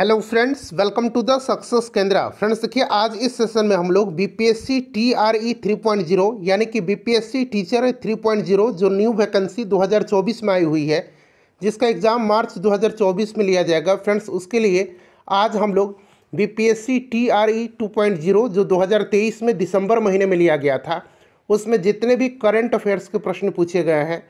hello friends welcome to the success Kendra friends देखिए आज इस सेशन में हम लोग बीपीएससी टीआरई 3.0 यानी कि बीपीएससी टीचर 3.0 जो न्यू वैकेंसी 2024 में आई हुई है जिसका एग्ज़ाम मार्च 2024 में लिया जाएगा फ्रेंड्स उसके लिए आज हम लोग बीपीएससी टीआरई 2.0 जो 2023 में दिसंबर महीने में लिया गया था उसमें जितने भी करेंट अफेयर्स के प्रश्न पूछे गए हैं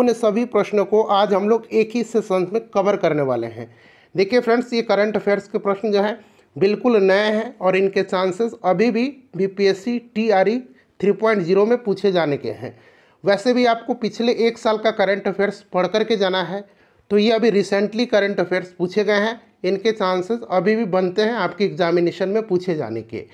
उन सभी प्रश्नों को आज हम लोग एक ही सेशन में कवर करने वाले हैं देखिए फ्रेंड्स ये करंट अफेयर्स के प्रश्न जो है बिल्कुल नए हैं और इनके चांसेस अभी भी B P S C T R E three point zero में पूछे जाने के हैं वैसे भी आपको पिछले एक साल का करंट अफेयर्स पढ़ करके जाना है तो ये अभी रिसेंटली करंट अफेयर्स पूछे गए हैं इनके चांसेस अभी भी बनते हैं आपके एग्जामिनेशन में पूछे जाने के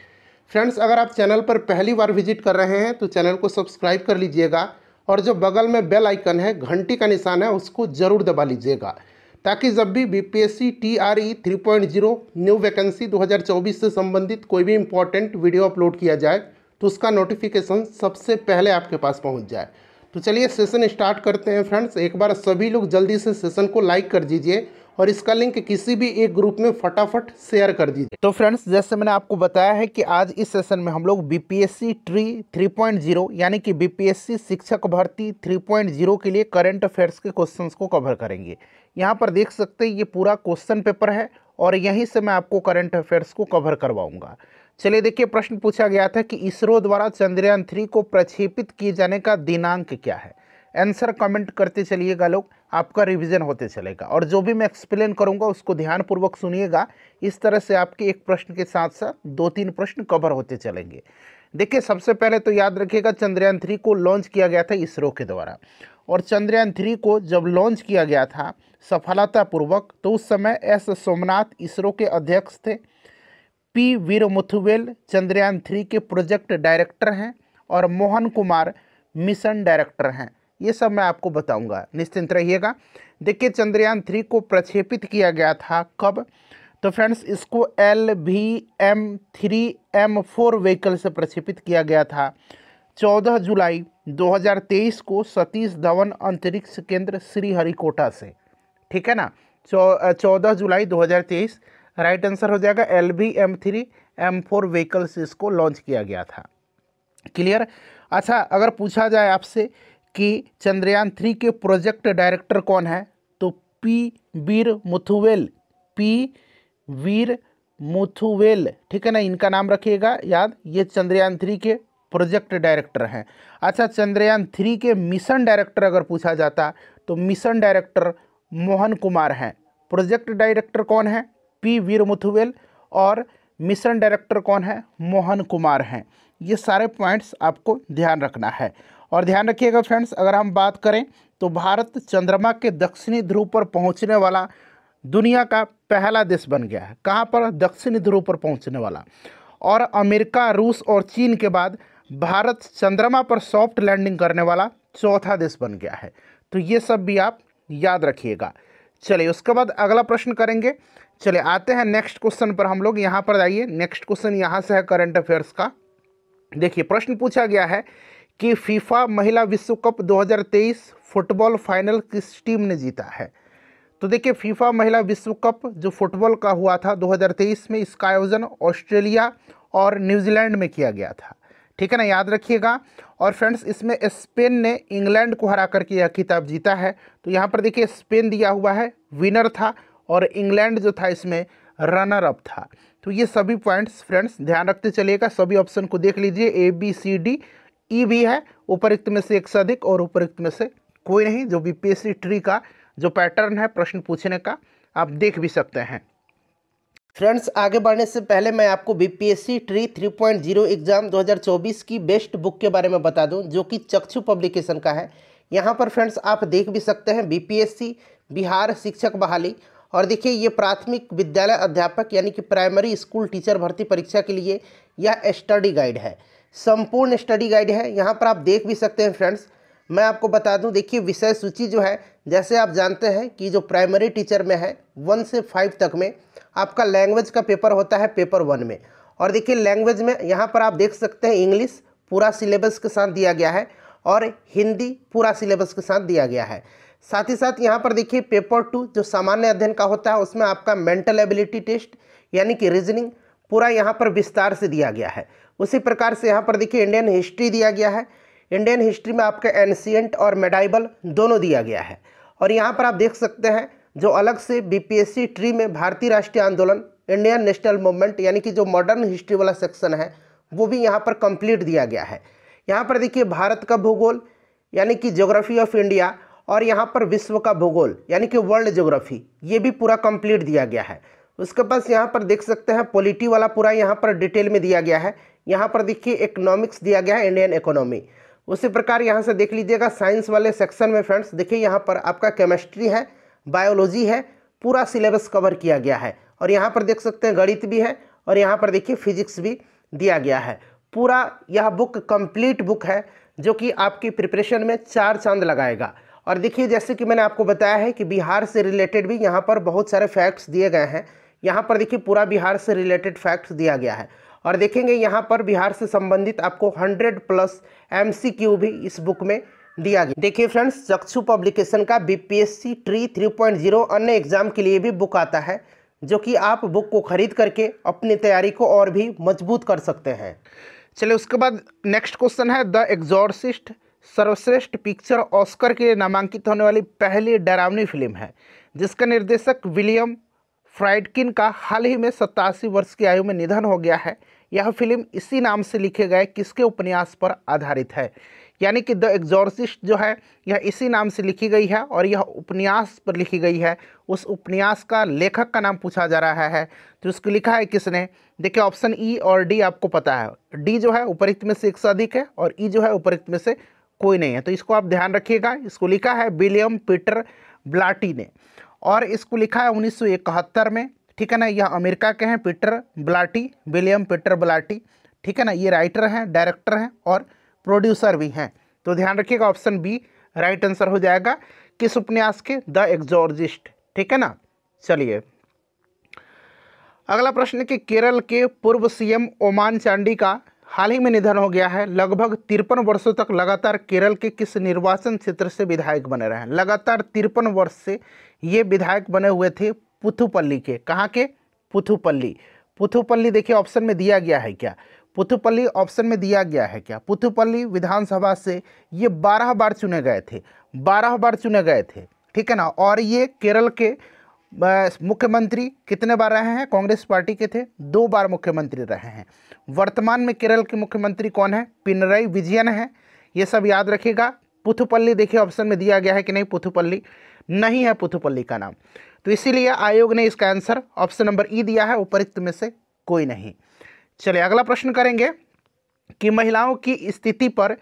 फ्रेंड्स अगर आप चैनल पर पहली बार विजिट कर रहे हैं तो चैनल को सब्सक्राइब कर लीजिएगा और जो बगल में बेल आइकन है घंटी का निशान है उसको ज़रूर दबा लीजिएगा ताकि जब भी बीपीएससी टीआरई 3.0 न्यू वैकेंसी 2024 से संबंधित कोई भी इम्पोर्टेंट वीडियो अपलोड किया जाए तो उसका नोटिफिकेशन सबसे पहले आपके पास पहुंच जाए तो चलिए सेशन स्टार्ट करते हैं फ्रेंड्स एक बार सभी लोग जल्दी से सेशन को लाइक कर दीजिए और इसका लिंक किसी भी एक ग्रुप में फटाफट शेयर कर दीजिए तो फ्रेंड्स जैसे मैंने आपको बताया है कि आज इस सेशन में हम लोग बीपीएससी ट्री 3.0 यानी कि बीपीएससी शिक्षक भर्ती 3.0 के लिए करंट अफेयर्स के क्वेश्चंस को कवर करेंगे यहाँ पर देख सकते हैं ये पूरा क्वेश्चन पेपर है और यहीं से मैं आपको करंट अफेयर्स को कवर करवाऊंगा चलिए देखिए प्रश्न पूछा गया था कि इसरो द्वारा चंद्रयान थ्री को प्रक्षेपित किए जाने का दिनांक क्या है आंसर कमेंट करते चलिएगा लोग आपका रिवीजन होते चलेगा और जो भी मैं एक्सप्लेन करूंगा उसको ध्यानपूर्वक सुनिएगा इस तरह से आपके एक प्रश्न के साथ साथ दो तीन प्रश्न कवर होते चलेंगे देखिए सबसे पहले तो याद रखिएगा चंद्रयान थ्री को लॉन्च किया गया था इसरो के द्वारा और चंद्रयान थ्री को जब लॉन्च किया गया था सफलतापूर्वक तो उस समय एस सोमनाथ इसरो के अध्यक्ष थे पी वीर मुथुवेल चंद्रयान थ्री के प्रोजेक्ट डायरेक्टर हैं और मोहन कुमार मिशन डायरेक्टर हैं ये सब मैं आपको बताऊंगा निश्चिंत रहिएगा देखिए चंद्रयान थ्री को प्रक्षेपित किया गया था कब तो फ्रेंड्स इसको L V M three M four vehicle से प्रक्षेपित किया गया था 14 जुलाई 2023 को सतीश धवन अंतरिक्ष केंद्र श्रीहरिकोटा से ठीक है ना चौदह जुलाई 2023 राइट आंसर हो जाएगा L V M three M four vehicle से इसको लॉन्च किया गया था क्लियर अच्छा अगर पूछा जाए आपसे कि चंद्रयान थ्री के प्रोजेक्ट डायरेक्टर कौन है तो पी बीर मुथुवेल पी वीर मुथुवेल ठीक है ना इनका नाम रखिएगा याद ये चंद्रयान थ्री के प्रोजेक्ट डायरेक्टर हैं अच्छा चंद्रयान थ्री के मिशन डायरेक्टर अगर पूछा जाता तो मिशन डायरेक्टर मोहन कुमार हैं प्रोजेक्ट डायरेक्टर कौन है पी वीर मुथुवेल और मिशन डायरेक्टर कौन है मोहन कुमार हैं ये सारे पॉइंट्स आपको ध्यान रखना है और ध्यान रखिएगा फ्रेंड्स अगर हम बात करें तो भारत चंद्रमा के दक्षिणी ध्रुव पर पहुंचने वाला दुनिया का पहला देश बन गया है कहाँ पर दक्षिण ध्रुव पर पहुँचने वाला और अमेरिका रूस और चीन के बाद भारत चंद्रमा पर सॉफ्ट लैंडिंग करने वाला चौथा देश बन गया है तो ये सब भी आप याद रखिएगा चलिए उसके बाद अगला प्रश्न करेंगे चलिए आते हैं नेक्स्ट क्वेश्चन पर हम लोग यहाँ पर आइए नेक्स्ट क्वेश्चन यहाँ से है करंट अफेयर्स का देखिए प्रश्न पूछा गया है कि फीफा महिला विश्व कप 2023 फुटबॉल फाइनल किस टीम ने जीता है तो देखिए फीफा महिला विश्व कप जो फुटबॉल का हुआ था 2023 में इसका आयोजन ऑस्ट्रेलिया और न्यूजीलैंड में किया गया था ठीक है ना याद रखिएगा और फ्रेंड्स इसमें स्पेन ने इंग्लैंड को हरा करके यह खिताब जीता है तो यहाँ पर देखिए स्पेन दिया हुआ है विनर था और इंग्लैंड जो था इसमें रनर अप था तो ये सभी पॉइंट्स फ्रेंड्स ध्यान रखते चलिएगा सभी ऑप्शन को देख लीजिए A B C D E भी है उपरुक्त में से एक से अधिक और उपरुक्त में से कोई नहीं जो बीपीएससी ट्री का जो पैटर्न है प्रश्न पूछने का आप देख भी सकते हैं फ्रेंड्स आगे बढ़ने से पहले मैं आपको बीपीएससी ट्री 3.0 एग्ज़ाम 2024 की बेस्ट बुक के बारे में बता दूं जो कि चक्षु पब्लिकेशन का है यहाँ पर फ्रेंड्स आप देख भी सकते हैं बीपीएससी बिहार शिक्षक बहाली और देखिए ये प्राथमिक विद्यालय अध्यापक यानी कि प्राइमरी स्कूल टीचर भर्ती परीक्षा के लिए यह स्टडी गाइड है संपूर्ण स्टडी गाइड है यहाँ पर आप देख भी सकते हैं फ्रेंड्स मैं आपको बता दूं देखिए विषय सूची जो है जैसे आप जानते हैं कि जो प्राइमरी टीचर में है वन से फाइव तक में आपका लैंग्वेज का पेपर होता है पेपर वन में और देखिए लैंग्वेज में यहाँ पर आप देख सकते हैं इंग्लिश पूरा सिलेबस के साथ दिया गया है और हिंदी पूरा सिलेबस के साथ दिया गया है साथ ही साथ यहाँ पर देखिए पेपर टू जो सामान्य अध्ययन का होता है उसमें आपका मेंटल एबिलिटी टेस्ट यानी कि रीजनिंग पूरा यहाँ पर विस्तार से दिया गया है उसी प्रकार से यहाँ पर देखिए इंडियन हिस्ट्री दिया गया है इंडियन हिस्ट्री में आपके एनशियंट और मेडाइबल दोनों दिया गया है और यहाँ पर आप देख सकते हैं जो अलग से बीपीएससी ट्री में भारतीय राष्ट्रीय आंदोलन इंडियन नेशनल मूवमेंट यानी कि जो मॉडर्न हिस्ट्री वाला सेक्शन है वो भी यहाँ पर कंप्लीट दिया गया है यहाँ पर देखिए भारत का भूगोल यानी कि ज्योग्राफी ऑफ इंडिया और यहाँ पर विश्व का भूगोल यानी कि वर्ल्ड ज्योग्राफी ये भी पूरा कंप्लीट दिया गया है उसके पास यहाँ पर देख सकते हैं पॉलिटी वाला पूरा यहाँ पर डिटेल में दिया गया है यहाँ पर देखिए इकोनॉमिक्स दिया गया है इंडियन इकोनॉमी उसी प्रकार यहाँ से देख लीजिएगा साइंस वाले सेक्शन में फ्रेंड्स देखिए यहाँ पर आपका केमिस्ट्री है बायोलॉजी है पूरा सिलेबस कवर किया गया है और यहाँ पर देख सकते हैं गणित भी है और यहाँ पर देखिए फिजिक्स भी दिया गया है पूरा यह बुक कंप्लीट बुक है जो कि आपकी प्रिपरेशन में चार चांद लगाएगा और देखिए जैसे कि मैंने आपको बताया है कि बिहार से रिलेटेड भी यहाँ पर बहुत सारे फैक्ट्स दिए गए हैं यहाँ पर देखिए पूरा बिहार से रिलेटेड फैक्ट्स दिया गया है और देखेंगे यहाँ पर बिहार से संबंधित आपको 100 प्लस एम भी इस बुक में दिया गया देखिए फ्रेंड्स चक्षु पब्लिकेशन का बीपीएससी ट्री 3.0 अन्य एग्जाम के लिए भी बुक आता है जो कि आप बुक को खरीद करके अपनी तैयारी को और भी मजबूत कर सकते हैं चलिए उसके बाद नेक्स्ट क्वेश्चन है द एग्जॉर्सिस्ट सर्वश्रेष्ठ पिक्चर ऑस्कर के लिए नामांकित होने वाली पहली डरावनी फिल्म है जिसका निर्देशक विलियम फ्राइडकिन का हाल ही में सत्तासी वर्ष की आयु में निधन हो गया है यह फिल्म इसी नाम से लिखे गए किसके उपन्यास पर आधारित है यानी कि द एग्जॉर्सिस्ट जो है यह इसी नाम से लिखी गई है और यह उपन्यास पर लिखी गई है उस उपन्यास का लेखक का नाम पूछा जा रहा है तो उसको लिखा है किसने देखिए ऑप्शन ई e और डी आपको पता है डी जो है उपरिक्त में से एक से अधिक है और ई e जो है उपरिक्त में से कोई नहीं है तो इसको आप ध्यान रखिएगा इसको लिखा है विलियम पीटर ब्लाटी ने और इसको लिखा है उन्नीस में ठीक है ना यह अमेरिका के हैं Peter Blatty William Peter Blatty ठीक है ना ये राइटर हैं डायरेक्टर हैं और प्रोड्यूसर भी हैं तो ध्यान रखिएगा ऑप्शन बी राइट आंसर हो जाएगा किस उपन्यास के द एग्जॉर्जिस्ट ठीक है ना चलिए अगला प्रश्न कि केरल के पूर्व सीएम ओमान चांडी का हाल ही में निधन हो गया है लगभग तिरपन वर्षों तक लगातार केरल के किस निर्वाचन क्षेत्र से विधायक बने रहे हैं लगातार तिरपन वर्ष से ये विधायक बने हुए थे पुथुपल्ली के कहाँ के पुथुपल्ली पुथुपल्ली देखिए ऑप्शन में दिया गया है क्या पुथुपल्ली ऑप्शन में दिया गया है क्या पुथुपल्ली विधानसभा से ये बारह बार चुने गए थे बारह बार चुने गए थे ठीक है ना और ये केरल के मुख्यमंत्री कितने बार रहे हैं कांग्रेस पार्टी के थे दो बार मुख्यमंत्री रहे हैं वर्तमान में केरल के मुख्यमंत्री कौन है पिनराई विजयन है ये सब याद रखेगा पुथुपल्ली देखिए ऑप्शन में दिया गया है कि नहीं पुथुपल्ली नहीं है पुथुपल्ली का नाम तो इसीलिए आयोग ने इसका आंसर ऑप्शन नंबर ई दिया है उपरुक्त में से कोई नहीं चलिए अगला प्रश्न करेंगे कि महिलाओं की स्थिति पर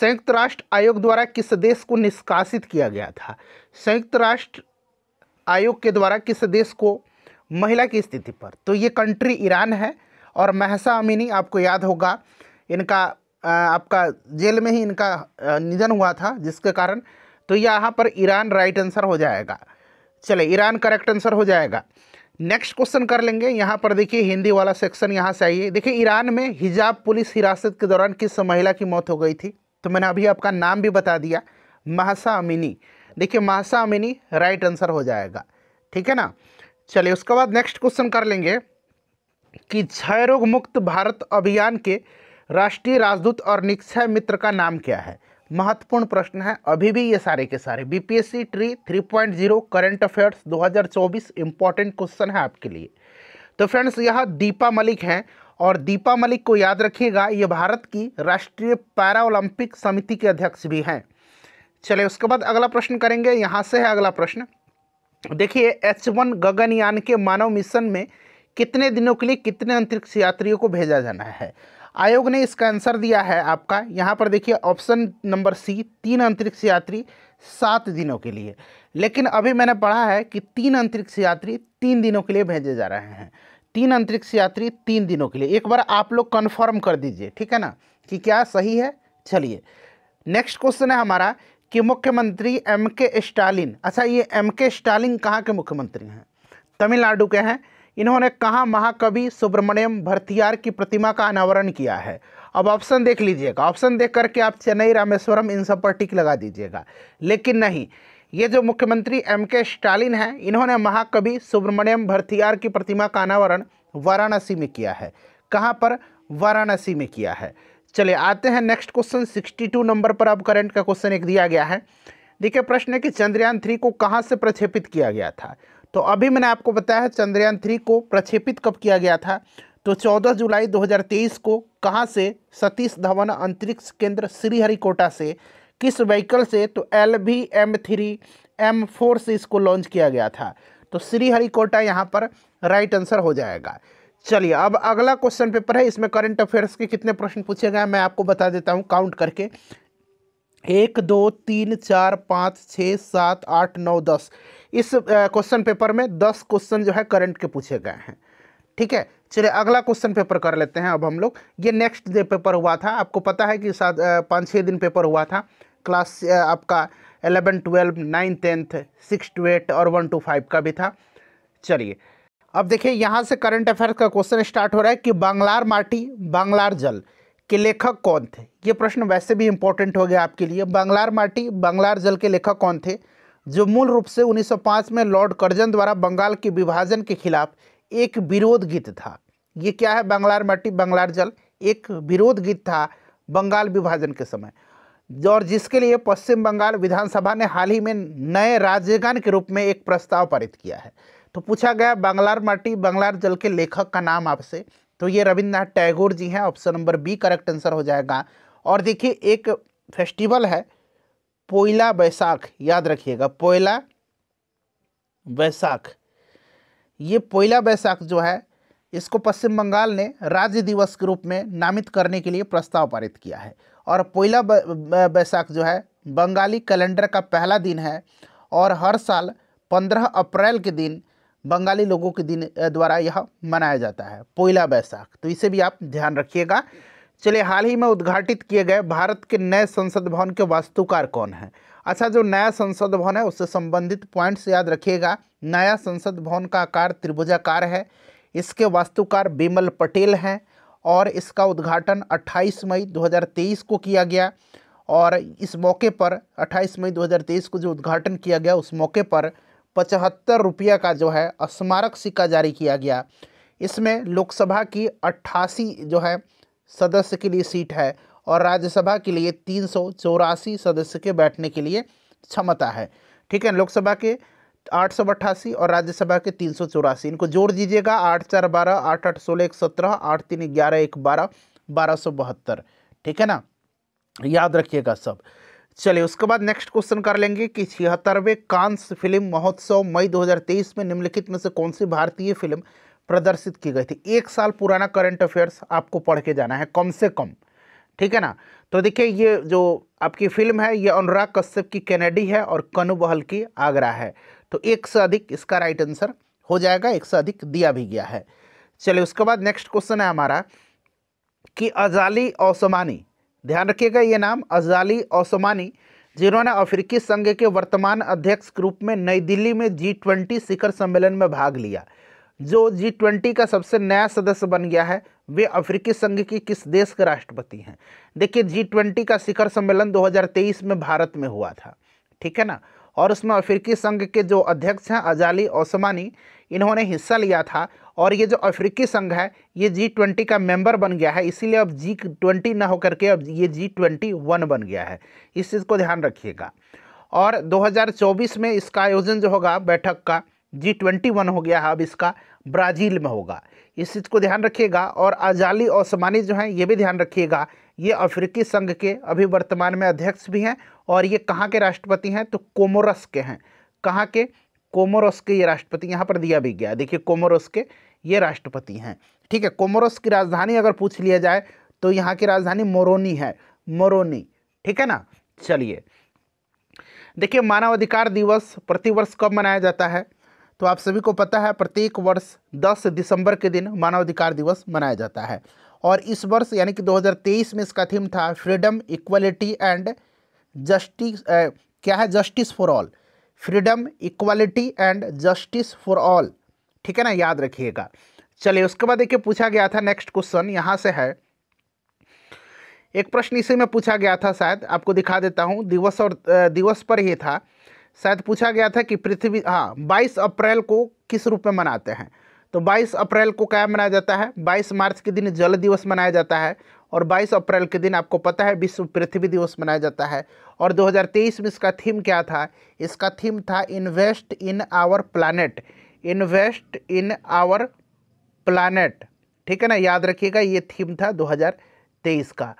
संयुक्त राष्ट्र आयोग द्वारा किस देश को निष्कासित किया गया था संयुक्त राष्ट्र आयोग के द्वारा किस देश को महिला की स्थिति पर तो ये कंट्री ईरान है और महसा अमीनी आपको याद होगा इनका आपका जेल में ही इनका निधन हुआ था जिसके कारण तो यहाँ पर ईरान राइट आंसर हो जाएगा चले ईरान करेक्ट आंसर हो जाएगा नेक्स्ट क्वेश्चन कर लेंगे यहाँ पर देखिए हिंदी वाला सेक्शन यहाँ से आइए देखिए ईरान में हिजाब पुलिस हिरासत के दौरान किस महिला की मौत हो गई थी तो मैंने अभी आपका नाम भी बता दिया महासा अमिनी देखिए महासा अमिनी राइट आंसर हो जाएगा ठीक है ना चलिए उसके बाद नेक्स्ट क्वेश्चन कर लेंगे कि क्षय रोग मुक्त भारत अभियान के राष्ट्रीय राजदूत और निक्षय मित्र का नाम क्या है महत्वपूर्ण प्रश्न है अभी भी ये सारे के सारे बीपीएससी ट्री 3.0 करेंट अफेयर्स चौबीस इंपॉर्टेंट क्वेश्चन है आपके लिए तो फ्रेंड्स यह दीपा मलिक हैं और दीपा मलिक को याद रखिएगा ये भारत की राष्ट्रीय पैरा ओलंपिक समिति के अध्यक्ष भी हैं चले उसके बाद अगला प्रश्न करेंगे यहाँ से है अगला प्रश्न देखिए एच वन गगनयान के मानव मिशन में कितने दिनों के लिए कितने अंतरिक्ष यात्रियों को भेजा जाना है आयोग ने इसका आंसर दिया है आपका यहाँ पर देखिए ऑप्शन नंबर सी तीन अंतरिक्ष यात्री सात दिनों के लिए लेकिन अभी मैंने पढ़ा है कि तीन अंतरिक्ष यात्री तीन दिनों के लिए भेजे जा रहे हैं तीन अंतरिक्ष यात्री तीन दिनों के लिए एक बार आप लोग कन्फर्म कर दीजिए ठीक है ना कि क्या सही है चलिए नेक्स्ट क्वेश्चन है हमारा कि मुख्यमंत्री एम के स्टालिन अच्छा ये एम के स्टालिन कहाँ के मुख्यमंत्री हैं तमिलनाडु के हैं इन्होंने कहाँ महाकवि सुब्रमण्यम भरथियार की प्रतिमा का अनावरण किया है अब ऑप्शन देख लीजिएगा ऑप्शन देख करके आप चेन्नई रामेश्वरम इन सब पर टिक लगा दीजिएगा लेकिन नहीं ये जो मुख्यमंत्री एम के स्टालिन हैं इन्होंने महाकवि सुब्रमण्यम भरथियार की प्रतिमा का अनावरण वाराणसी में किया है कहाँ पर वाराणसी में किया है चलिए आते हैं नेक्स्ट क्वेश्चन 62 नंबर पर अब करंट का क्वेश्चन एक दिया गया है देखिए प्रश्न है कि चंद्रयान थ्री को कहाँ से प्रक्षेपित किया गया था तो अभी मैंने आपको बताया चंद्रयान थ्री को प्रक्षेपित कब किया गया था तो 14 जुलाई 2023 को कहाँ से सतीश धवन अंतरिक्ष केंद्र श्रीहरिकोटा से किस व्हीकल से तो L V M three M four से इसको लॉन्च किया गया था तो श्रीहरिकोटा यहाँ पर राइट आंसर हो जाएगा चलिए अब अगला क्वेश्चन पेपर है इसमें करंट अफेयर्स के कितने प्रश्न पूछे गए मैं आपको बता देता हूँ काउंट करके एक दो तीन चार पाँच छः सात आठ नौ दस इस क्वेश्चन पेपर में दस क्वेश्चन जो है करंट के पूछे गए हैं ठीक है चलिए अगला क्वेश्चन पेपर कर लेते हैं अब हम लोग ये नेक्स्ट डे पेपर हुआ था आपको पता है कि सात पाँच छः दिन पेपर हुआ था क्लास आपका eleven twelve nine tenth six two eight और वन टू फाइव का भी था चलिए अब देखिए यहाँ से करंट अफेयर्स का क्वेश्चन स्टार्ट हो रहा है कि बांग्लार माटी बांग्लार जल के लेखक कौन थे ये प्रश्न वैसे भी इंपॉर्टेंट हो गया आपके लिए बांग्लार माटी बांग्लार जल के लेखक कौन थे जो मूल रूप से 1905 में लॉर्ड कर्जन द्वारा बंगाल के विभाजन के खिलाफ एक विरोध गीत था ये क्या है बंगलार मट्टी बंगलार जल एक विरोध गीत था बंगाल विभाजन के समय और जिसके लिए पश्चिम बंगाल विधानसभा ने हाल ही में नए राज्यगान के रूप में एक प्रस्ताव पारित किया है तो पूछा गया बंगलार माटी बंगलार जल के लेखक का नाम आपसे तो ये रविन्द्रनाथ टैगोर जी हैं option number B correct answer हो जाएगा और देखिए एक फेस्टिवल है पोइला बैसाख याद रखिएगा पोइला बैसाख ये पोइला बैसाख जो है इसको पश्चिम बंगाल ने राज्य दिवस के रूप में नामित करने के लिए प्रस्ताव पारित किया है और पोइला बैसाख जो है बंगाली कैलेंडर का पहला दिन है और हर साल पंद्रह अप्रैल के दिन बंगाली लोगों के दिन द्वारा यह मनाया जाता है पोइला बैसाख तो इसे भी आप ध्यान रखिएगा चलिए हाल ही में उद्घाटित किए गए भारत के नए संसद भवन के वास्तुकार कौन है अच्छा जो नया संसद भवन है उससे संबंधित पॉइंट्स याद रखिएगा नया संसद भवन का आकार त्रिभुजाकार है इसके वास्तुकार बिमल पटेल हैं और इसका उद्घाटन 28 मई 2023 को किया गया और इस मौके पर 28 मई 2023 को जो उद्घाटन किया गया उस मौके पर पचहत्तर रुपया का जो है स्मारक सिक्का जारी किया गया इसमें लोकसभा की अट्ठासी जो है सदस्य के लिए सीट है और राज्यसभा के लिए तीन सदस्य के बैठने के लिए क्षमता है ठीक है लोकसभा के आठ सौ अट्ठासी और राज्यसभा के तीन सौ चौरासी इनको जोड़ दीजिएगा आठ चार बारह आठ आठ सोलह एक सत्रह आठ तीन ग्यारह एक बारह बारह सौ बहत्तर ठीक है ना याद रखिएगा सब चलिए उसके बाद नेक्स्ट क्वेश्चन कर लेंगे कि छिहत्तरवें कांस फिल्म महोत्सव मई 2023 में निम्नलिखित में से कौन सी भारतीय फिल्म प्रदर्शित की गई थी एक साल पुराना करंट अफेयर्स आपको पढ़ के जाना है कम से कम ठीक है ना तो देखिए ये जो आपकी फिल्म है ये अनुराग कश्यप की कैनेडी है और कनु बहल की आगरा है तो एक से अधिक इसका राइट आंसर हो जाएगा एक से अधिक दिया भी गया है चलिए उसके बाद नेक्स्ट क्वेश्चन है हमारा कि अजाली ओसमानी ध्यान रखिएगा ये नाम अजाली ओसमानी जिन्होंने अफ्रीकी संघ के वर्तमान अध्यक्ष के रूप में नई दिल्ली में जी ट्वेंटी शिखर सम्मेलन में भाग लिया जो जी ट्वेंटी का सबसे नया सदस्य बन गया है वे अफ्रीकी संघ की किस देश के राष्ट्रपति हैं देखिए जी ट्वेंटी का शिखर सम्मेलन 2023 में भारत में हुआ था ठीक है ना और उसमें अफ्रीकी संघ के जो अध्यक्ष हैं अजाली ओसमानी इन्होंने हिस्सा लिया था और ये जो अफ्रीकी संघ है ये जी ट्वेंटी का मेंबर बन गया है इसीलिए अब जी ट्वेंटी ना होकर के अब ये जी ट्वेंटी वन बन गया है इस चीज़ को ध्यान रखिएगा और 2024 में इसका आयोजन जो होगा बैठक का जी ट्वेंटी वन हो गया है अब इसका ब्राज़ील में होगा इस चीज़ को ध्यान रखिएगा और अजाली ओसमानी जो हैं ये भी ध्यान रखिएगा ये अफ्रीकी संघ के अभी वर्तमान में अध्यक्ष भी हैं और ये कहाँ के राष्ट्रपति हैं तो कोमोरस के हैं कहाँ के कोमोरस के ये राष्ट्रपति यहाँ पर दिया भी गया देखिए कोमोरस के ये राष्ट्रपति हैं ठीक है कोमोरस की राजधानी अगर पूछ लिया जाए तो यहाँ की राजधानी मोरोनी है मोरोनी ठीक है ना चलिए देखिए मानवाधिकार दिवस प्रतिवर्ष कब मनाया जाता है तो आप सभी को पता है प्रत्येक वर्ष 10 दिसंबर के दिन मानवाधिकार दिवस मनाया जाता है और इस वर्ष यानी कि 2023 में इसका थीम था फ्रीडम इक्वालिटी एंड जस्टिस क्या है justice for all freedom equality and justice for all ठीक है ना याद रखिएगा चलिए उसके बाद देखिए पूछा गया था नेक्स्ट क्वेश्चन यहाँ से है एक प्रश्न इसी में पूछा गया था शायद आपको दिखा देता हूँ दिवस और दिवस पर ही था शायद पूछा गया था कि पृथ्वी हाँ बाईस अप्रैल को किस रूप में मनाते हैं तो 22 अप्रैल को क्या मनाया जाता है 22 मार्च के दिन जल दिवस मनाया जाता है और 22 अप्रैल के दिन आपको पता है विश्व पृथ्वी दिवस मनाया जाता है और 2023 में इसका थीम क्या था इसका थीम था invest in our planet invest in our planet ठीक है ना याद रखिएगा ये थीम था 2023 का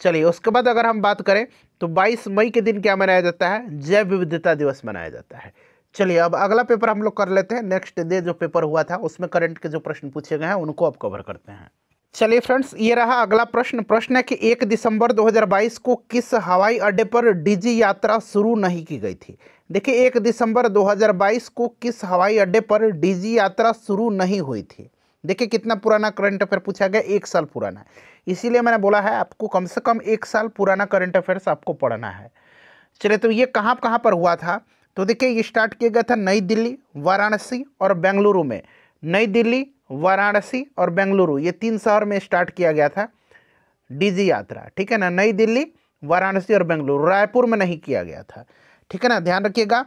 चलिए उसके बाद अगर हम बात करें तो 22 मई के दिन क्या मनाया जाता है जैव विविधता दिवस मनाया जाता है चलिए अब अगला पेपर हम लोग कर लेते हैं नेक्स्ट डे जो पेपर हुआ था उसमें करंट के जो प्रश्न पूछे गए हैं उनको अब कवर करते हैं चलिए फ्रेंड्स ये रहा अगला प्रश्न प्रश्न है कि एक दिसंबर 2022 को किस हवाई अड्डे पर डीजी यात्रा शुरू नहीं की गई थी देखिए एक दिसंबर 2022 को किस हवाई अड्डे पर डीजी यात्रा शुरू नहीं हुई थी देखिए कितना पुराना करंट अफेयर पूछा गया एक साल पुराना इसीलिए मैंने बोला है आपको कम से कम एक साल पुराना करंट अफेयर्स आपको पढ़ना है चलिए तो ये कहाँ कहाँ पर हुआ था तो देखिए ये स्टार्ट किया गया था नई दिल्ली वाराणसी और बेंगलुरु में नई दिल्ली वाराणसी और बेंगलुरु ये तीन शहर में स्टार्ट किया गया था डीजी यात्रा ठीक है ना नई दिल्ली वाराणसी और बेंगलुरु रायपुर में नहीं किया गया था ठीक है ना ध्यान रखिएगा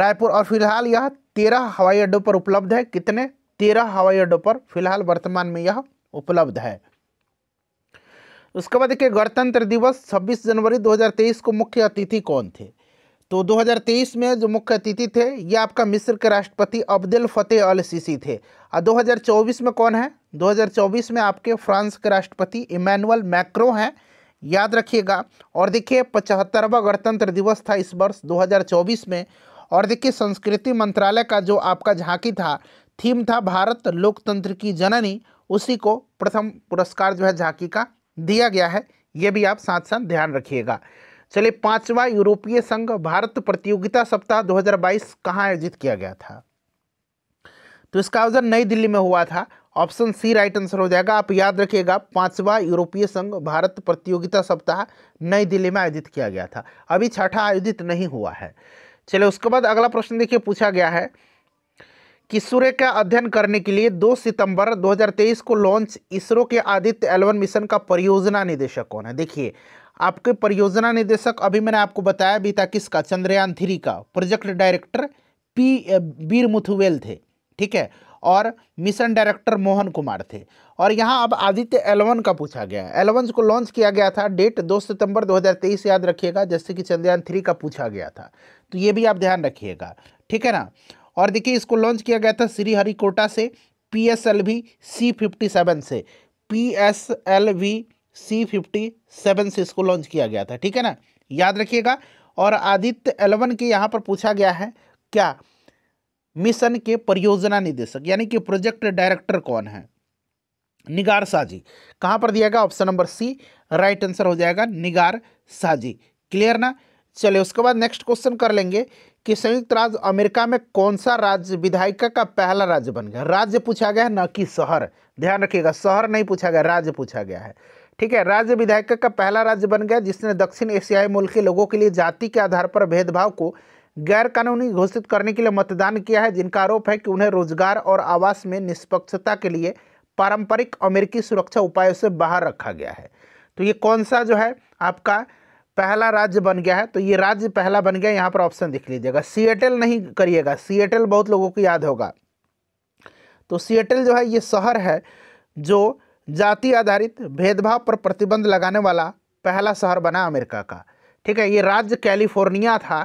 रायपुर और फिलहाल यह तेरह हवाई अड्डों पर उपलब्ध है कितने तेरह हवाई अड्डों पर फिलहाल वर्तमान में यह उपलब्ध है उसके बाद देखिए गणतंत्र दिवस 26 जनवरी 2023 को मुख्य अतिथि कौन थे तो 2023 में जो मुख्य अतिथि थे ये आपका मिस्र के राष्ट्रपति अब्दुल फतेह अल सीसी थे और 2024 में कौन है 2024 में आपके फ्रांस के राष्ट्रपति इमैनुअल मैक्रो हैं याद रखिएगा और देखिए पचहत्तरवा गणतंत्र दिवस था इस वर्ष 2024 में और देखिए संस्कृति मंत्रालय का जो आपका झांकी था थीम था भारत लोकतंत्र की जननी उसी को प्रथम पुरस्कार जो है झांकी का दिया गया है ये भी आप साथ साथ ध्यान रखिएगा चलिए पांचवा यूरोपीय संघ भारत प्रतियोगिता सप्ताह 2022 कहाँ आयोजित किया गया था तो इसका आयोजन नई दिल्ली में हुआ था ऑप्शन सी राइट आंसर हो जाएगा आप याद रखिएगा पांचवा यूरोपीय संघ भारत प्रतियोगिता सप्ताह नई दिल्ली में आयोजित किया गया था अभी छठा आयोजित नहीं हुआ है चलिए उसके बाद अगला प्रश्न देखिए पूछा गया है कि सूर्य का अध्ययन करने के लिए 2 सितंबर 2023 को लॉन्च इसरो के आदित्य एलवन मिशन का परियोजना निदेशक कौन है देखिए आपके परियोजना निदेशक अभी मैंने आपको बताया बीता किसका चंद्रयान थ्री का project director P Bir Muthuvel थे ठीक है और मिशन डायरेक्टर मोहन कुमार थे और यहाँ अब आदित्य एलवन का पूछा गया है एलवन को लॉन्च किया गया था डेट 2 सितंबर 2023 याद रखिएगा जैसे कि चंद्रयान थ्री का पूछा गया था तो ये भी आप ध्यान रखिएगा ठीक है ना और देखिए इसको लॉन्च किया गया था श्रीहरिकोटा से P S L V C fifty seven से P S L V C fifty seven से इसको लॉन्च किया गया था ठीक है ना याद रखिएगा और आदित्य एलेवन के यहाँ पर पूछा गया है क्या मिशन के परियोजना निदेशक यानी कि प्रोजेक्ट डायरेक्टर कौन है निगार साजी कहाँ पर दिया गया option number C right answer हो जाएगा निगार साजी क्लियर ना चलिए उसके बाद नेक्स्ट क्वेश्चन कर लेंगे कि संयुक्त राज्य अमेरिका में कौन सा राज्य विधायिका का पहला राज्य बन गया राज्य पूछा गया है न कि शहर ध्यान रखिएगा शहर नहीं पूछा गया राज्य पूछा गया है ठीक है राज्य विधायिका का पहला राज्य बन गया जिसने दक्षिण एशियाई मुल्क के लोगों के लिए जाति के आधार पर भेदभाव को गैर कानूनी घोषित करने के लिए मतदान किया है जिनका आरोप है कि उन्हें रोजगार और आवास में निष्पक्षता के लिए पारंपरिक अमेरिकी सुरक्षा उपायों से बाहर रखा गया है तो ये कौन सा जो है आपका पहला राज्य बन गया है तो ये राज्य पहला बन गया यहाँ पर ऑप्शन लिख लीजिएगा सीएटल नहीं करिएगा सीएटल बहुत लोगों को याद होगा तो सीएटल जो है ये शहर है जो जाति आधारित भेदभाव पर प्रतिबंध लगाने वाला पहला शहर बना अमेरिका का ठीक है ये राज्य कैलिफोर्निया था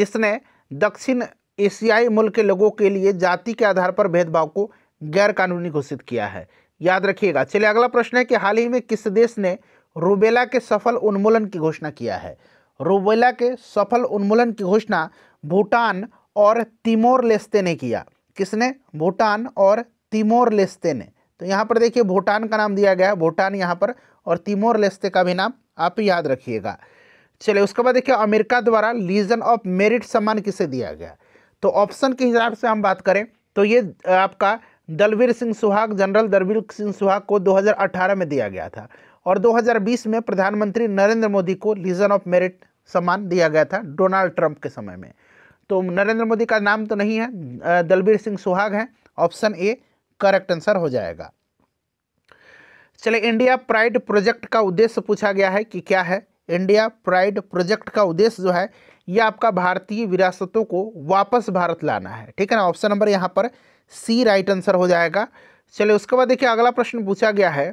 जिसने दक्षिण एशियाई मुल्क के लोगों के लिए जाति के आधार पर भेदभाव को गैरकानूनी घोषित किया है याद रखिएगा चलिए अगला प्रश्न है कि हाल ही में किस देश ने रूबेला के सफल उन्मूलन की घोषणा किया है रूबेला के सफल उन्मूलन की घोषणा भूटान और तिमोर लेस्ते ने किया किसने भूटान और तिमोर लेस्ते ने तो यहाँ पर देखिए भूटान का नाम दिया गया है भूटान यहाँ पर और तिमोर लेस्ते का भी नाम आप याद रखिएगा चलिए उसके बाद देखिए अमेरिका द्वारा लीजन ऑफ मेरिट सम्मान किसे दिया गया तो ऑप्शन के हिसाब से हम बात करें तो ये आपका दलवीर सिंह सुहाग जनरल दलवीर सिंह सुहाग को 2018 में दिया गया था और 2020 में प्रधानमंत्री नरेंद्र मोदी को लीजन ऑफ मेरिट सम्मान दिया गया था डोनाल्ड ट्रंप के समय में तो नरेंद्र मोदी का नाम तो नहीं है दलबीर सिंह सुहाग हैं ऑप्शन ए करेक्ट आंसर हो जाएगा चले इंडिया प्राइड प्रोजेक्ट का उद्देश्य पूछा गया है कि क्या है इंडिया प्राइड प्रोजेक्ट का उद्देश्य जो है यह आपका भारतीय विरासतों को वापस भारत लाना है ठीक है ना ऑप्शन नंबर यहाँ पर सी राइट आंसर हो जाएगा चलिए उसके बाद देखिए अगला प्रश्न पूछा गया है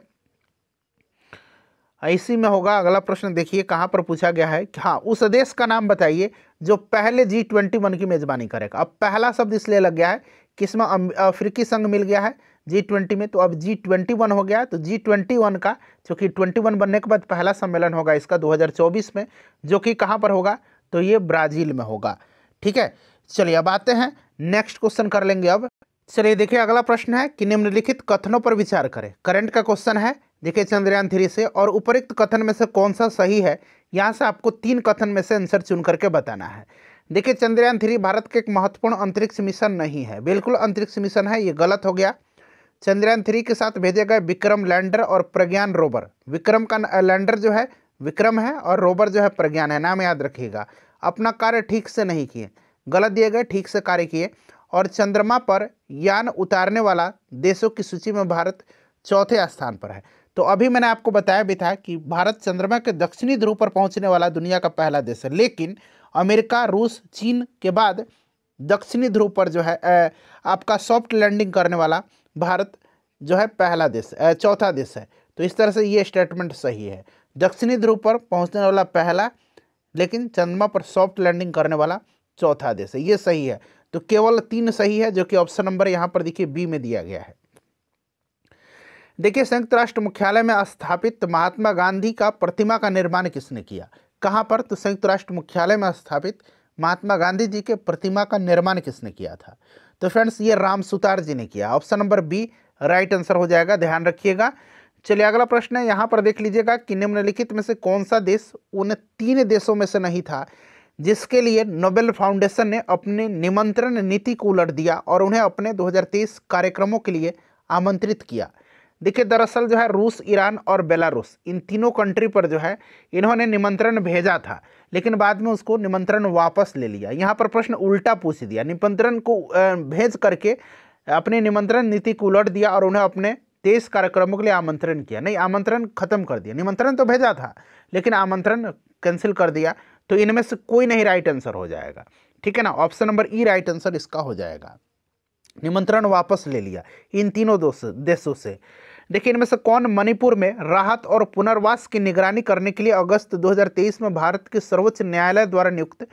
इसी में होगा अगला प्रश्न देखिए कहाँ पर पूछा गया है कि हाँ उस देश का नाम बताइए जो पहले जी ट्वेंटी वन की मेज़बानी करेगा अब पहला शब्द इसलिए लग गया है कि इसमें अफ्रीकी संघ मिल गया है जी ट्वेंटी में तो अब जी ट्वेंटी वन हो गया तो जी ट्वेंटी वन का चूँकि ट्वेंटी वन बनने के बाद पहला सम्मेलन होगा इसका दो हज़ार चौबीस में जो कि कहाँ पर होगा तो ये ब्राज़ील में होगा ठीक है चलिए अब आते हैं नेक्स्ट क्वेश्चन कर लेंगे अब चलिए देखिए अगला प्रश्न है कि निम्नलिखित कथनों पर विचार करें करंट का क्वेश्चन है देखिए चंद्रयान थ्री से और उपरोक्त कथन में से कौन सा सही है यहाँ से आपको तीन कथन में से आंसर चुन करके बताना है देखिए चंद्रयान थ्री भारत के एक महत्वपूर्ण अंतरिक्ष मिशन नहीं है बिल्कुल अंतरिक्ष मिशन है ये गलत हो गया चंद्रयान थ्री के साथ भेजे गए विक्रम लैंडर और प्रज्ञान रोबर विक्रम का लैंडर जो है विक्रम है और रोबर जो है प्रज्ञान है नाम याद रखिएगा अपना कार्य ठीक से नहीं किए गलत दिए गए ठीक से कार्य किए और चंद्रमा पर यान उतारने वाला देशों की सूची में भारत चौथे स्थान पर है तो अभी मैंने आपको बताया भी था कि भारत चंद्रमा के दक्षिणी ध्रुव पर पहुंचने वाला दुनिया का पहला देश है लेकिन अमेरिका रूस चीन के बाद दक्षिणी ध्रुव पर जो है आपका सॉफ्ट लैंडिंग करने वाला भारत जो है पहला देश चौथा देश है तो इस तरह से ये स्टेटमेंट सही है दक्षिणी ध्रुव पर पहुंचने वाला पहला लेकिन चंद्रमा पर सॉफ्ट लैंडिंग करने वाला चौथा देश है ये सही है तो केवल तीन सही है जो कि ऑप्शन नंबर यहाँ पर देखिए बी में दिया गया है देखिए संयुक्त राष्ट्र मुख्यालय में स्थापित महात्मा गांधी का प्रतिमा का निर्माण किसने किया कहाँ पर तो संयुक्त राष्ट्र मुख्यालय में स्थापित महात्मा गांधी जी के प्रतिमा का निर्माण किसने किया था तो फ्रेंड्स ये राम सुतार जी ने किया option number B right answer हो जाएगा ध्यान रखिएगा चलिए अगला प्रश्न है यहाँ पर देख लीजिएगा कि निम्नलिखित में से कौन सा देश उन तीन देशों में से नहीं था जिसके लिए नोबेल फाउंडेशन ने अपने निमंत्रण नीति को उलट दिया और उन्हें अपने 2023 कार्यक्रमों के लिए आमंत्रित किया देखिए दरअसल जो है रूस ईरान और बेलारूस इन तीनों कंट्री पर जो है इन्होंने निमंत्रण भेजा था लेकिन बाद में उसको निमंत्रण वापस ले लिया यहाँ पर प्रश्न उल्टा पूछ दिया निमंत्रण को भेज करके अपने निमंत्रण नीति को उलट दिया और उन्हें अपने तेईस कार्यक्रमों के लिए आमंत्रण किया नहीं आमंत्रण खत्म कर दिया निमंत्रण तो भेजा था लेकिन आमंत्रण कैंसिल कर दिया तो इनमें से कोई नहीं राइट आंसर हो जाएगा ठीक है ना option number E right answer इसका हो जाएगा निमंत्रण वापस ले लिया इन तीनों देशों से देखिए इनमें से कौन मणिपुर में राहत और पुनर्वास की निगरानी करने के लिए अगस्त 2023 में भारत के सर्वोच्च न्यायालय द्वारा नियुक्त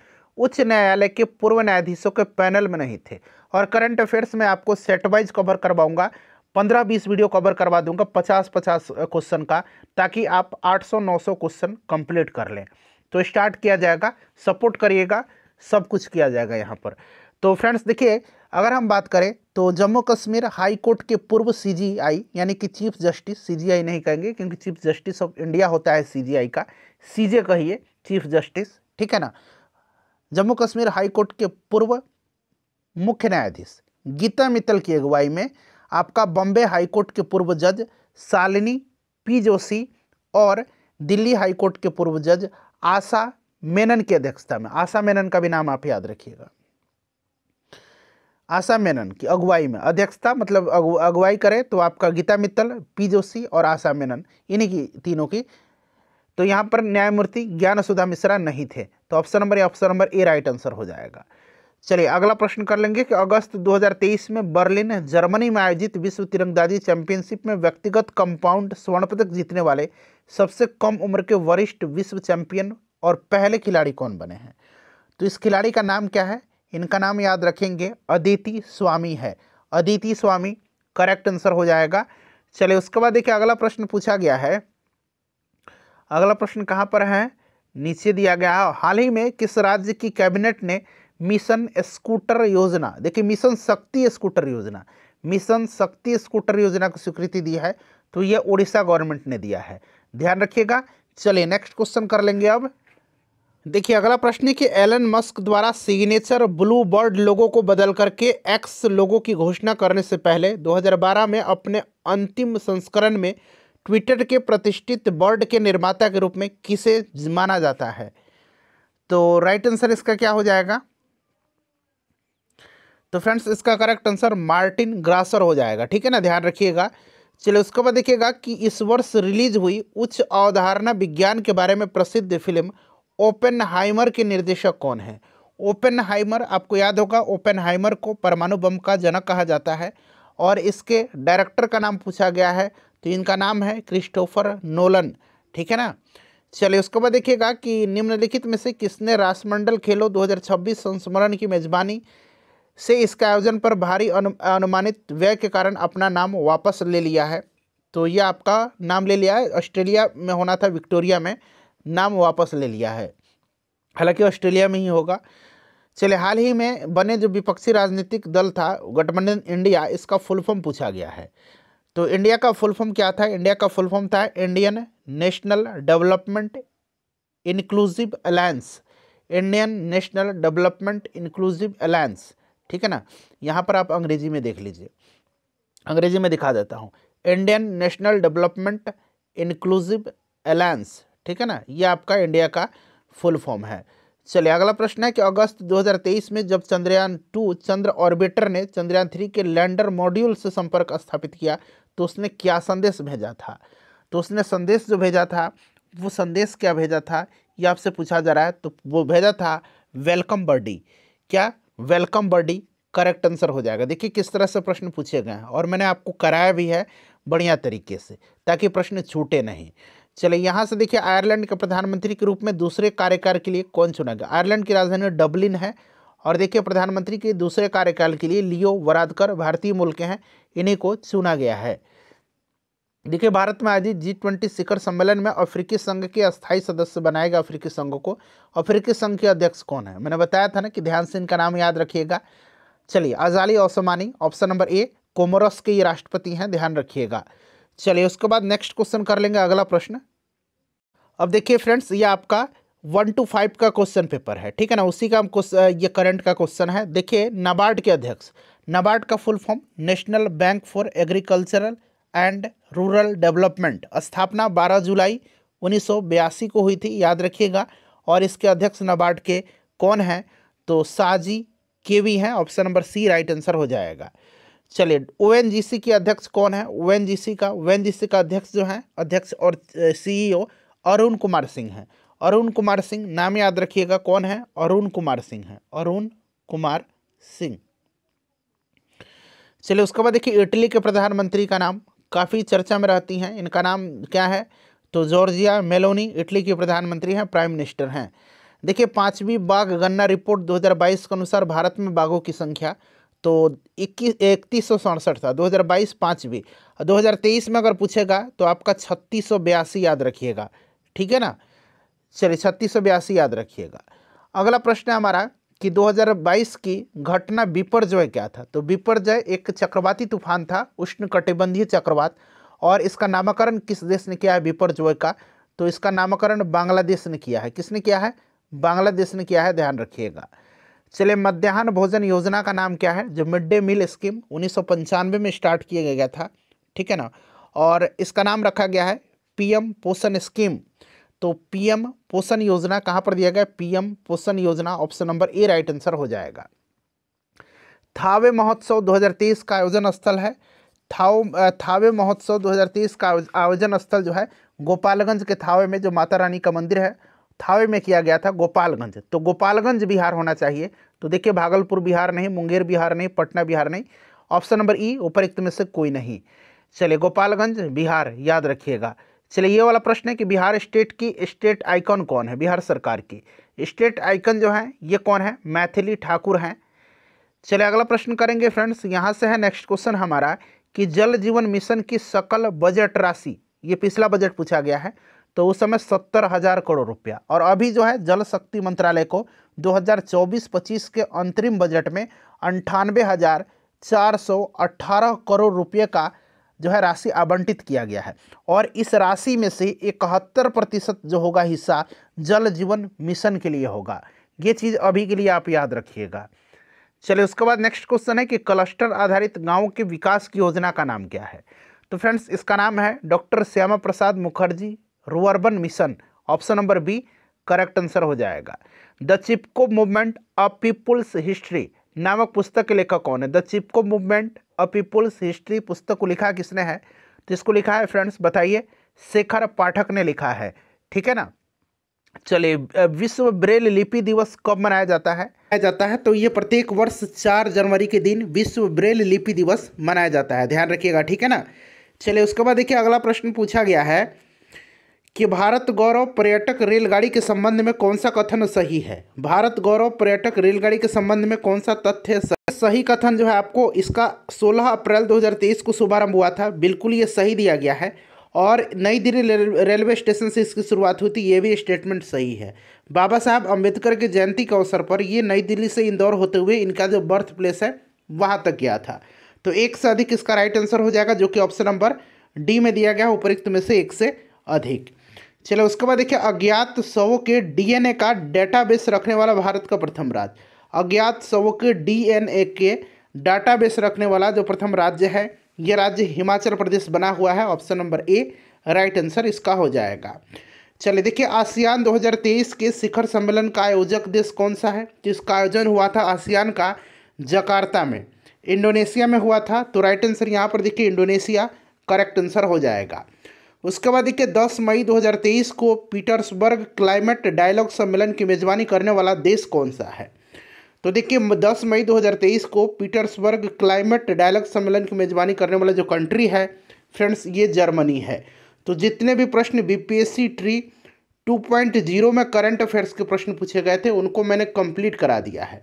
उच्च न्यायालय के पूर्व न्यायाधीशों के पैनल में नहीं थे और करंट अफेयर्स में आपको सेटवाइज कवर करवाऊंगा पंद्रह बीस वीडियो कवर करवा दूंगा पचास पचास क्वेश्चन का ताकि आप आठ सौ नौ सौ क्वेश्चन कंप्लीट कर लें तो स्टार्ट किया जाएगा सपोर्ट करिएगा सब कुछ किया जाएगा यहाँ पर तो फ्रेंड्स देखिए अगर हम बात करें तो जम्मू कश्मीर हाई कोर्ट के पूर्व सीजीआई यानी कि चीफ जस्टिस सीजीआई नहीं कहेंगे क्योंकि चीफ जस्टिस ऑफ इंडिया होता है सीजीआई का सीजे कहिए चीफ जस्टिस ठीक है ना जम्मू कश्मीर हाई कोर्ट के पूर्व मुख्य न्यायाधीश गीता मित्तल की अगुवाई में आपका बॉम्बे हाई कोर्ट के पूर्व जज शालिनी पी जोशी और दिल्ली हाई कोर्ट के पूर्व जज आशा मेनन की अध्यक्षता में आशा मेनन का भी नाम आप याद रखिएगा आशा मेनन की अगुवाई में अध्यक्षता मतलब अगुवाई करें तो आपका गीता मित्तल पी जोशी और आशा मेनन इन्हीं की तीनों की तो यहाँ पर न्यायमूर्ति ज्ञान सुधा मिश्रा नहीं थे तो option number option number A right answer हो जाएगा चलिए अगला प्रश्न कर लेंगे कि अगस्त 2023 में बर्लिन जर्मनी में आयोजित विश्व तिरंगदाजी चैंपियनशिप में व्यक्तिगत कंपाउंड स्वर्ण पदक जीतने वाले सबसे कम उम्र के वरिष्ठ विश्व चैंपियन और पहले खिलाड़ी कौन बने हैं तो इस खिलाड़ी का नाम क्या है इनका नाम याद रखेंगे अदिति स्वामी है अदिति स्वामी करेक्ट आंसर हो जाएगा चलिए उसके बाद देखिए अगला प्रश्न पूछा गया है अगला प्रश्न कहाँ पर है नीचे दिया गया है हाल ही में किस राज्य की कैबिनेट ने मिशन स्कूटर योजना देखिए मिशन शक्ति स्कूटर योजना मिशन शक्ति स्कूटर योजना को स्वीकृति दी है तो ये उड़ीसा गवर्नमेंट ने दिया है ध्यान रखिएगा चलिए नेक्स्ट क्वेश्चन कर लेंगे अब देखिए अगला प्रश्न है कि एलन मस्क द्वारा सिग्नेचर ब्लू बर्ड लोगों को बदल करके एक्स लोगों की घोषणा करने से पहले 2012 में अपने अंतिम संस्करण में ट्विटर के प्रतिष्ठित बर्ड के निर्माता के रूप में किसे माना जाता है तो राइट आंसर इसका क्या हो जाएगा तो फ्रेंड्स इसका करेक्ट आंसर मार्टिन ग्रासर हो जाएगा ठीक है ना ध्यान रखिएगा चलिए उसके बाद देखिएगा कि इस वर्ष रिलीज हुई उच्च अवधारणा विज्ञान के बारे में प्रसिद्ध फिल्म ओपेन हाइमर के निर्देशक कौन हैं ओपेन हाइमर आपको याद होगा ओपन हाइमर को परमाणु बम का जनक कहा जाता है और इसके डायरेक्टर का नाम पूछा गया है तो इनका नाम है क्रिस्टोफर नोलन ठीक है ना चलिए उसके बाद देखिएगा कि निम्नलिखित में से किसने राष्ट्रमंडल खेलों 2026 संस्मरण की मेजबानी से इसके आयोजन पर भारी अनु, अनुमानित व्यय के कारण अपना नाम वापस ले लिया है तो यह आपका नाम ले लिया है ऑस्ट्रेलिया में होना था विक्टोरिया में नाम वापस ले लिया है हालांकि ऑस्ट्रेलिया में ही होगा चले हाल ही में बने जो विपक्षी राजनीतिक दल था गठबंधन इंडिया इसका फुल फॉर्म पूछा गया है तो इंडिया का फुल फॉर्म क्या था इंडिया का फुल फॉर्म था Indian National Development Inclusive Alliance Indian National Development Inclusive Alliance ठीक है ना यहाँ पर आप अंग्रेजी में देख लीजिए अंग्रेजी में दिखा देता हूँ Indian National Development Inclusive Alliance ठीक है ना ये आपका इंडिया का फुल फॉर्म है चलिए अगला प्रश्न है कि अगस्त 2023 में जब चंद्रयान टू चंद्र ऑर्बिटर ने चंद्रयान थ्री के लैंडर मॉड्यूल से संपर्क स्थापित किया तो उसने क्या संदेश भेजा था तो उसने संदेश जो भेजा था वो संदेश क्या भेजा था ये आपसे पूछा जा रहा है तो वो भेजा था वेलकम बर्डी क्या वेलकम बर्डी करेक्ट आंसर हो जाएगा देखिए किस तरह से प्रश्न पूछे गए हैं और मैंने आपको कराया भी है बढ़िया तरीके से ताकि प्रश्न छूटे नहीं चलिए यहाँ से देखिए आयरलैंड के प्रधानमंत्री के रूप में दूसरे कार्यकाल के लिए कौन चुना गया आयरलैंड की राजधानी डबलिन है और देखिए प्रधानमंत्री के दूसरे कार्यकाल के लिए लियो वरादकर भारतीय मूल के हैं इन्हीं को चुना गया है देखिए भारत में आयोजित जी ट्वेंटी शिखर सम्मेलन में अफ्रीकी संघ के अस्थायी सदस्य बनाएगा अफ्रीकी संघ को अफ्रीकी संघ के अध्यक्ष कौन है मैंने बताया था ना कि ध्यान से इनका नाम याद रखिएगा चलिए Azali Assoumani option number A Comoros के ये राष्ट्रपति हैं ध्यान रखिएगा चलिए उसके बाद नेक्स्ट क्वेश्चन कर लेंगे अगला प्रश्न अब देखिए फ्रेंड्स ये आपका वन टू फाइव का क्वेश्चन पेपर है ठीक है ना उसी का हम ये करंट का क्वेश्चन है देखिए नबार्ड के अध्यक्ष नबार्ड का full form National Bank for Agricultural and Rural Development स्थापना 12 जुलाई उन्नीस को हुई थी याद रखिएगा और इसके अध्यक्ष नबार्ड के कौन हैं तो साजी के वी हैं option number C right answer हो जाएगा चलिए ओ एन के अध्यक्ष कौन है ओ का ओ का अध्यक्ष जो है अध्यक्ष और सीईओ अरुण कुमार सिंह हैं अरुण कुमार सिंह नाम याद रखिएगा कौन है अरुण कुमार सिंह है अरुण कुमार सिंह चलिए उसके बाद देखिए इटली के प्रधानमंत्री का नाम काफ़ी चर्चा में रहती हैं इनका नाम क्या है तो जॉर्जिया मेलोनी इटली के प्रधानमंत्री हैं प्राइम मिनिस्टर हैं देखिए पाँचवीं बाघ गन्ना रिपोर्ट 2022 के अनुसार भारत में बाघों की संख्या तो इक्कीस इकतीस सौ सड़सठ था 2022 पाँचवीं तेईस में अगर पूछेगा तो आपका छत्तीस याद रखिएगा ठीक है ना चलिए छत्तीस सौ बयासी याद रखिएगा अगला प्रश्न है हमारा कि 2022 की घटना विपर्जय क्या था तो विपर्जय एक चक्रवाती तूफान था उष्ण कटिबंधीय चक्रवात और इसका नामकरण किस देश ने किया है विपर्जय का तो इसका नामकरण बांग्लादेश ने किया है किसने किया है बांग्लादेश ने किया है ध्यान रखिएगा चलिए मध्यान्ह भोजन योजना का नाम क्या है जो मिड डे मील स्कीम उन्नीस में स्टार्ट किया गया था ठीक है ना और इसका नाम रखा गया है पीएम पोषण स्कीम तो पीएम पोषण योजना कहां पर दिया गया पीएम पोषण योजना option number A right answer हो जाएगा थावे महोत्सव 2023 का आयोजन स्थल है थाव थावे महोत्सव 2023 का आयोजन स्थल जो है गोपालगंज के थावे में जो माता रानी का मंदिर है थावे में किया गया था गोपालगंज तो गोपालगंज बिहार होना चाहिए तो देखिए भागलपुर बिहार नहीं मुंगेर बिहार नहीं पटना बिहार नहीं ऑप्शन नंबर ई उपरिक्त में से कोई नहीं चलिए गोपालगंज बिहार याद रखिएगा चलिए ये वाला प्रश्न है कि बिहार स्टेट की स्टेट आइकन कौन है बिहार सरकार की स्टेट आइकन जो है ये कौन है मैथिली ठाकुर हैं चलिए अगला प्रश्न करेंगे फ्रेंड्स यहाँ से है नेक्स्ट क्वेश्चन हमारा कि जल जीवन मिशन की सकल बजट राशि ये पिछला बजट पूछा गया है तो उस समय सत्तर हज़ार करोड़ रुपया और अभी जो है जल शक्ति मंत्रालय को 2024-25 के अंतरिम बजट में अंठानवे हज़ार चार सौ अट्ठारह करोड़ रुपये का जो है राशि आवंटित किया गया है और इस राशि में से इकहत्तर प्रतिशत जो होगा हिस्सा जल जीवन मिशन के लिए होगा ये चीज़ अभी के लिए आप याद रखिएगा चलिए उसके बाद नेक्स्ट क्वेश्चन है कि क्लस्टर आधारित गाँव के विकास की योजना का नाम क्या है तो फ्रेंड्स इसका नाम है doctor Shyama Prasad Mukherjee rurban mission option number B correct answer हो जाएगा the Chipko movement of people's history नामक पुस्तक के लेखक कौन है the Chipko movement a people's history पुस्तक को लिखा किसने है तो इसको लिखा है फ्रेंड्स बताइए शेखर पाठक ने लिखा है ठीक है ना चलिए विश्व ब्रेल लिपि दिवस कब मनाया जाता है मनाया जाता है तो ये प्रत्येक वर्ष चार जनवरी के दिन विश्व ब्रेल लिपि दिवस मनाया जाता है ध्यान रखिएगा ठीक है ना चलिए उसके बाद देखिए अगला प्रश्न पूछा गया है कि भारत गौरव पर्यटक रेलगाड़ी के संबंध में कौन सा कथन सही है भारत गौरव पर्यटक रेलगाड़ी के संबंध में कौन सा तथ्य सही सही कथन जो है आपको इसका 16 अप्रैल 2023 को शुभारंभ हुआ था बिल्कुल ये सही दिया गया है और नई दिल्ली रेलवे स्टेशन से इसकी शुरुआत हुई थी ये भी स्टेटमेंट सही है बाबा साहब अम्बेडकर के जयंती के अवसर पर ये नई दिल्ली से इंदौर होते हुए इनका जो बर्थ प्लेस है वहाँ तक गया था तो एक से अधिक इसका राइट आंसर हो जाएगा जो कि ऑप्शन नंबर डी में दिया गया है उपरिक्त में से एक से अधिक चलो उसके बाद देखिए अज्ञात शवों के डीएनए का डेटाबेस रखने वाला भारत का प्रथम राज्य अज्ञात शवों के डीएनए के डाटाबेस रखने वाला जो प्रथम राज्य है यह राज्य हिमाचल प्रदेश बना हुआ है option number A right answer इसका हो जाएगा चलिए देखिए आसियान 2023 के शिखर सम्मेलन का आयोजक देश कौन सा है जिसका तो आयोजन हुआ था आसियान का जकार्ता में इंडोनेशिया में हुआ था तो राइट आंसर यहाँ पर देखिए इंडोनेशिया करेक्ट आंसर हो जाएगा उसके बाद देखिए 10 मई 2023 को पीटर्सबर्ग क्लाइमेट डायलॉग सम्मेलन की मेज़बानी करने वाला देश कौन सा है तो देखिए 10 मई 2023 को पीटर्सबर्ग क्लाइमेट डायलॉग सम्मेलन की मेज़बानी करने वाला जो कंट्री है फ्रेंड्स ये जर्मनी है तो जितने भी प्रश्न बीपीएससी ट्री 2.0 में करंट अफेयर्स के प्रश्न पूछे गए थे उनको मैंने कंप्लीट करा दिया है